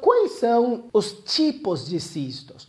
Quais são os tipos de cistos?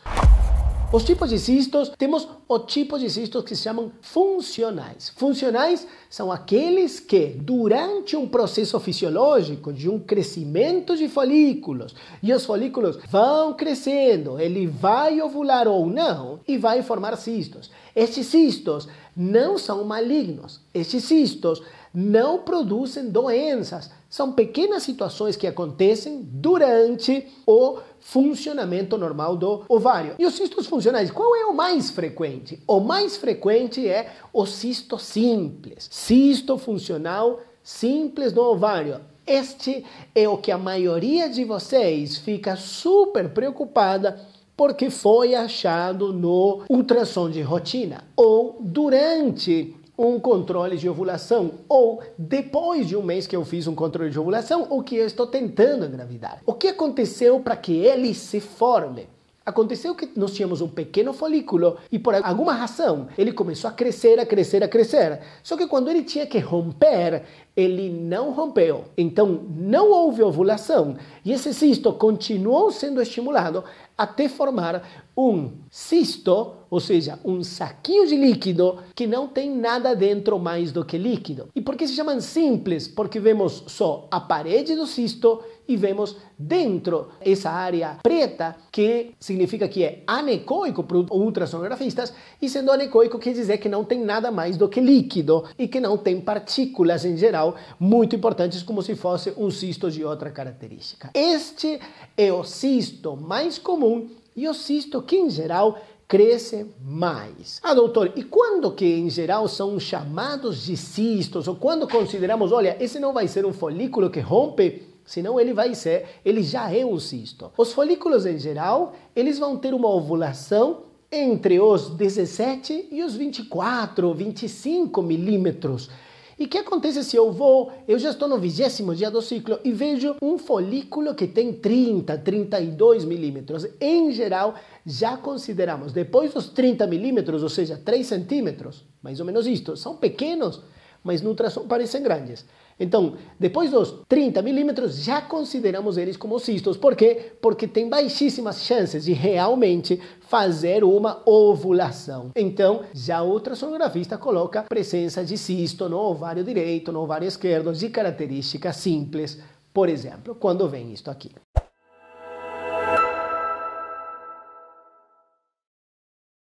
Os tipos de cistos, temos os tipos de cistos que se chamam funcionais. Funcionais são aqueles que, durante um processo fisiológico de um crescimento de folículos, e os folículos vão crescendo, ele vai ovular ou não e vai formar cistos. Estes cistos não são malignos. Estes cistos não produzem doenças. São pequenas situações que acontecem durante o funcionamento normal do ovário. E os cistos funcionais, qual é o mais frequente? O mais frequente é o cisto simples, cisto funcional simples no ovário. Este é o que a maioria de vocês fica super preocupada porque foi achado no ultrassom de rotina ou durante um controle de ovulação ou depois de um mês que eu fiz um controle de ovulação ou que eu estou tentando engravidar. O que aconteceu para que ele se forme? Aconteceu que nós tínhamos um pequeno folículo e por alguma razão ele começou a crescer, a crescer, a crescer. Só que quando ele tinha que romper, ele não rompeu. Então não houve ovulação e esse cisto continuou sendo estimulado até formar um cisto, ou seja, um saquinho de líquido que não tem nada dentro mais do que líquido. E por que se chamam simples? Porque vemos só a parede do cisto e vemos dentro essa área preta que significa que é anecoico para ultrassonografistas e sendo anecoico quer dizer que não tem nada mais do que líquido e que não tem partículas em geral muito importantes como se fosse um cisto de outra característica. Este é o cisto mais comum comum e o cisto, que em geral cresce mais. Ah, doutor, e quando que em geral são chamados de cistos ou quando consideramos, olha, esse não vai ser um folículo que rompe senão ele vai ser, ele já é um cisto. Os folículos em geral, eles vão ter uma ovulação entre os 17 e os 24, 25 milímetros. E o que acontece se eu vou, eu já estou no vigésimo dia do ciclo e vejo um folículo que tem 30, 32 milímetros. Em geral, já consideramos, depois dos 30 milímetros, ou seja, 3 centímetros, mais ou menos isto, são pequenos mas no ultrassom parecem grandes. Então, depois dos 30 milímetros, já consideramos eles como cistos. Por quê? Porque tem baixíssimas chances de realmente fazer uma ovulação. Então, já outra sonografista coloca presença de cisto no ovário direito, no ovário esquerdo, de características simples, por exemplo, quando vem isto aqui.